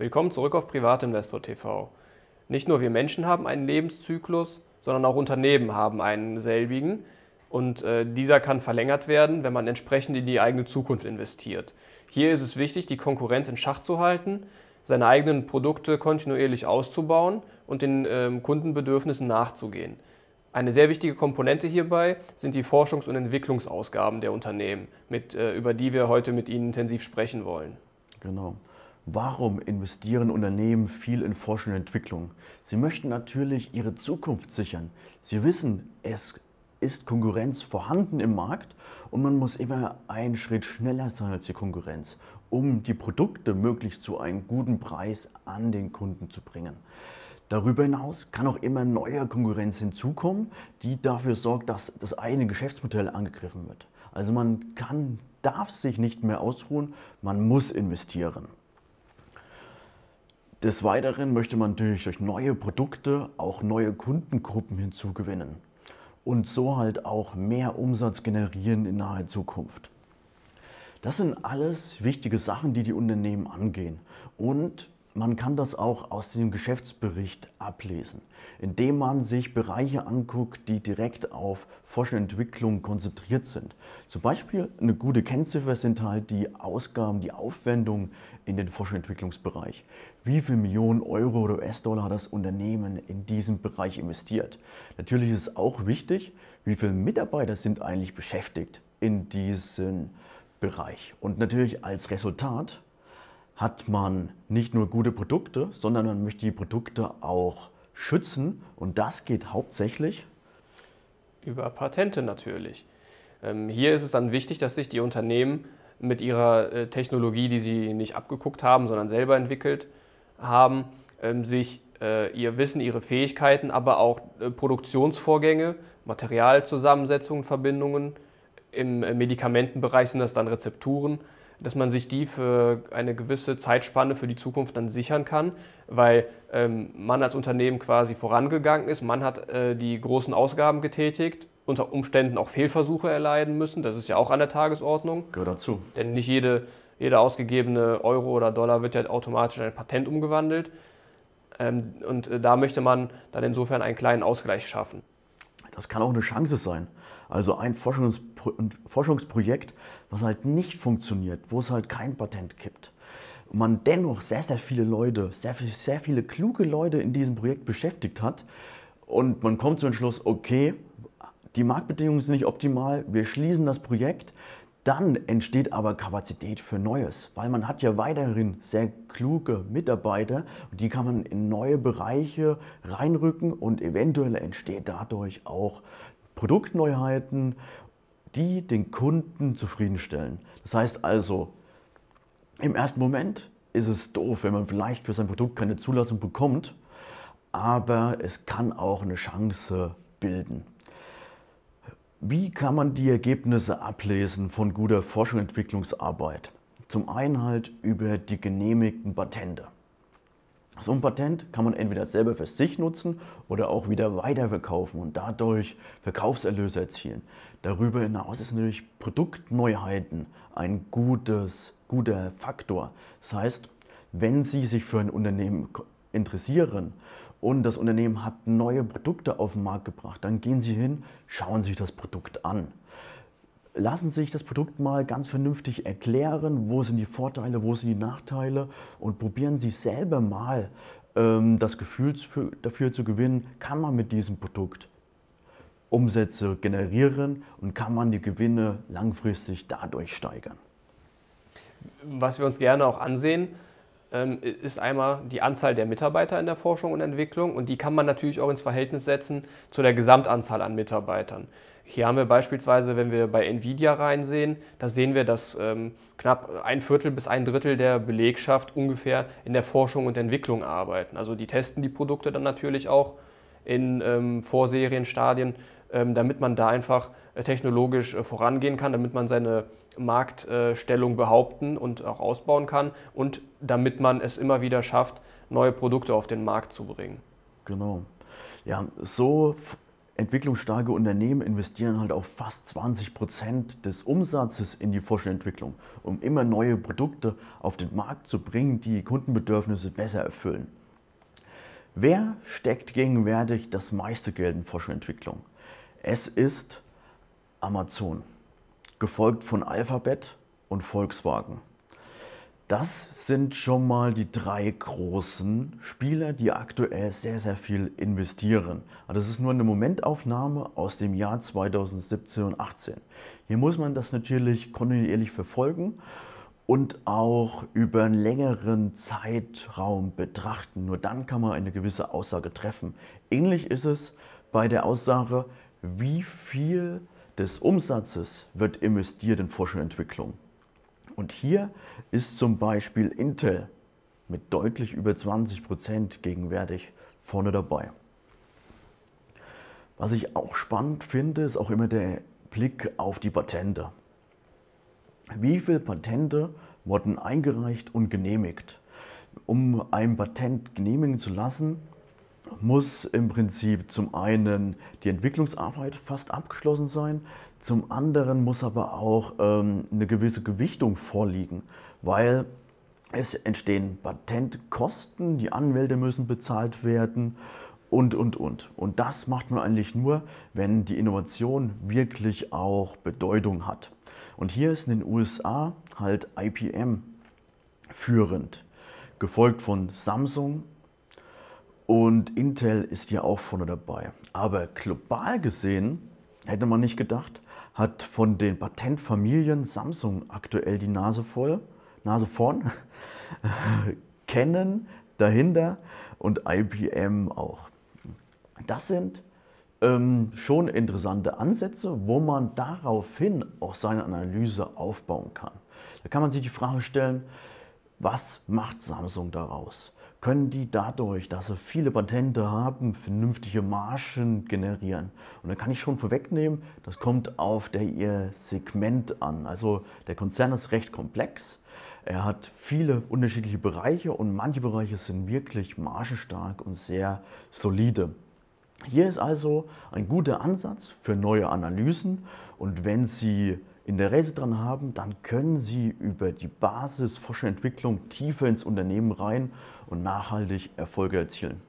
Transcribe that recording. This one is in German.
Willkommen zurück auf Privatinvestor TV. Nicht nur wir Menschen haben einen Lebenszyklus, sondern auch Unternehmen haben einen selbigen. Und äh, dieser kann verlängert werden, wenn man entsprechend in die eigene Zukunft investiert. Hier ist es wichtig, die Konkurrenz in Schach zu halten, seine eigenen Produkte kontinuierlich auszubauen und den äh, Kundenbedürfnissen nachzugehen. Eine sehr wichtige Komponente hierbei sind die Forschungs- und Entwicklungsausgaben der Unternehmen, mit, äh, über die wir heute mit Ihnen intensiv sprechen wollen. Genau. Warum investieren Unternehmen viel in Forschung und Entwicklung? Sie möchten natürlich ihre Zukunft sichern. Sie wissen, es ist Konkurrenz vorhanden im Markt und man muss immer einen Schritt schneller sein als die Konkurrenz, um die Produkte möglichst zu einem guten Preis an den Kunden zu bringen. Darüber hinaus kann auch immer neue Konkurrenz hinzukommen, die dafür sorgt, dass das eigene Geschäftsmodell angegriffen wird. Also man kann, darf sich nicht mehr ausruhen, man muss investieren. Des Weiteren möchte man natürlich durch neue Produkte auch neue Kundengruppen hinzugewinnen und so halt auch mehr Umsatz generieren in naher Zukunft. Das sind alles wichtige Sachen, die die Unternehmen angehen. Und man kann das auch aus dem Geschäftsbericht ablesen, indem man sich Bereiche anguckt, die direkt auf Forschung und Entwicklung konzentriert sind. Zum Beispiel eine gute Kennziffer sind halt die Ausgaben, die Aufwendungen in den Forschung und Entwicklungsbereich. Wie viele Millionen Euro oder US-Dollar hat das Unternehmen in diesem Bereich investiert? Natürlich ist es auch wichtig, wie viele Mitarbeiter sind eigentlich beschäftigt in diesem Bereich. Und natürlich als Resultat hat man nicht nur gute Produkte, sondern man möchte die Produkte auch schützen. Und das geht hauptsächlich über Patente natürlich. Ähm, hier ist es dann wichtig, dass sich die Unternehmen mit ihrer äh, Technologie, die sie nicht abgeguckt haben, sondern selber entwickelt haben, ähm, sich äh, ihr Wissen, ihre Fähigkeiten, aber auch äh, Produktionsvorgänge, Materialzusammensetzungen, Verbindungen, im Medikamentenbereich sind das dann Rezepturen, dass man sich die für eine gewisse Zeitspanne für die Zukunft dann sichern kann, weil ähm, man als Unternehmen quasi vorangegangen ist, man hat äh, die großen Ausgaben getätigt, unter Umständen auch Fehlversuche erleiden müssen, das ist ja auch an der Tagesordnung. Gehört dazu. Denn nicht jede, jeder ausgegebene Euro oder Dollar wird ja automatisch in ein Patent umgewandelt. Ähm, und äh, da möchte man dann insofern einen kleinen Ausgleich schaffen. Das kann auch eine Chance sein. Also ein Forschungspro Forschungsprojekt, was halt nicht funktioniert, wo es halt kein Patent gibt. man dennoch sehr, sehr viele Leute, sehr, sehr viele kluge Leute in diesem Projekt beschäftigt hat. Und man kommt zum Entschluss, okay, die Marktbedingungen sind nicht optimal, wir schließen das Projekt. Dann entsteht aber Kapazität für Neues, weil man hat ja weiterhin sehr kluge Mitarbeiter und die kann man in neue Bereiche reinrücken und eventuell entsteht dadurch auch Produktneuheiten, die den Kunden zufriedenstellen. Das heißt also, im ersten Moment ist es doof, wenn man vielleicht für sein Produkt keine Zulassung bekommt, aber es kann auch eine Chance bilden. Wie kann man die Ergebnisse ablesen von guter Forschung und Entwicklungsarbeit? Zum einen halt über die genehmigten Patente. So ein Patent kann man entweder selber für sich nutzen oder auch wieder weiterverkaufen und dadurch Verkaufserlöse erzielen. Darüber hinaus ist natürlich Produktneuheiten ein gutes, guter Faktor. Das heißt, wenn Sie sich für ein Unternehmen interessieren und das Unternehmen hat neue Produkte auf den Markt gebracht, dann gehen Sie hin, schauen sich das Produkt an lassen Sie sich das Produkt mal ganz vernünftig erklären, wo sind die Vorteile, wo sind die Nachteile und probieren Sie selber mal ähm, das Gefühl für, dafür zu gewinnen, kann man mit diesem Produkt Umsätze generieren und kann man die Gewinne langfristig dadurch steigern. Was wir uns gerne auch ansehen, ähm, ist einmal die Anzahl der Mitarbeiter in der Forschung und Entwicklung und die kann man natürlich auch ins Verhältnis setzen zu der Gesamtanzahl an Mitarbeitern. Hier haben wir beispielsweise, wenn wir bei Nvidia reinsehen, da sehen wir, dass ähm, knapp ein Viertel bis ein Drittel der Belegschaft ungefähr in der Forschung und Entwicklung arbeiten. Also die testen die Produkte dann natürlich auch in ähm, Vorserienstadien ähm, damit man da einfach äh, technologisch äh, vorangehen kann, damit man seine Marktstellung behaupten und auch ausbauen kann und damit man es immer wieder schafft, neue Produkte auf den Markt zu bringen. Genau. Ja, so entwicklungsstarke Unternehmen investieren halt auch fast 20 Prozent des Umsatzes in die Forschung und Entwicklung, um immer neue Produkte auf den Markt zu bringen, die Kundenbedürfnisse besser erfüllen. Wer steckt gegenwärtig das meiste Geld in Forschung und Entwicklung? Es ist Amazon, gefolgt von Alphabet und Volkswagen. Das sind schon mal die drei großen Spieler, die aktuell sehr, sehr viel investieren. das ist nur eine Momentaufnahme aus dem Jahr 2017 und 2018. Hier muss man das natürlich kontinuierlich verfolgen und auch über einen längeren Zeitraum betrachten. Nur dann kann man eine gewisse Aussage treffen. Ähnlich ist es bei der Aussage, wie viel des Umsatzes wird investiert in Forschung und Entwicklung. Und hier ist zum Beispiel Intel mit deutlich über 20 gegenwärtig vorne dabei. Was ich auch spannend finde, ist auch immer der Blick auf die Patente. Wie viele Patente wurden eingereicht und genehmigt? Um ein Patent genehmigen zu lassen, muss im Prinzip zum einen die Entwicklungsarbeit fast abgeschlossen sein, zum anderen muss aber auch ähm, eine gewisse Gewichtung vorliegen, weil es entstehen Patentkosten, die Anwälte müssen bezahlt werden und, und, und. Und das macht man eigentlich nur, wenn die Innovation wirklich auch Bedeutung hat. Und hier ist in den USA halt IPM führend, gefolgt von Samsung und Intel ist ja auch vorne dabei. Aber global gesehen, hätte man nicht gedacht, hat von den Patentfamilien Samsung aktuell die Nase voll, Nase vorn, Canon dahinter und IBM auch. Das sind ähm, schon interessante Ansätze, wo man daraufhin auch seine Analyse aufbauen kann. Da kann man sich die Frage stellen, was macht Samsung daraus? können die dadurch, dass sie viele Patente haben, vernünftige Margen generieren. Und da kann ich schon vorwegnehmen, das kommt auf der, ihr Segment an. Also der Konzern ist recht komplex. Er hat viele unterschiedliche Bereiche und manche Bereiche sind wirklich margenstark und sehr solide. Hier ist also ein guter Ansatz für neue Analysen und wenn Sie in der Raise dran haben, dann können Sie über die Basis Forschung und Entwicklung tiefer ins Unternehmen rein und nachhaltig Erfolge erzielen.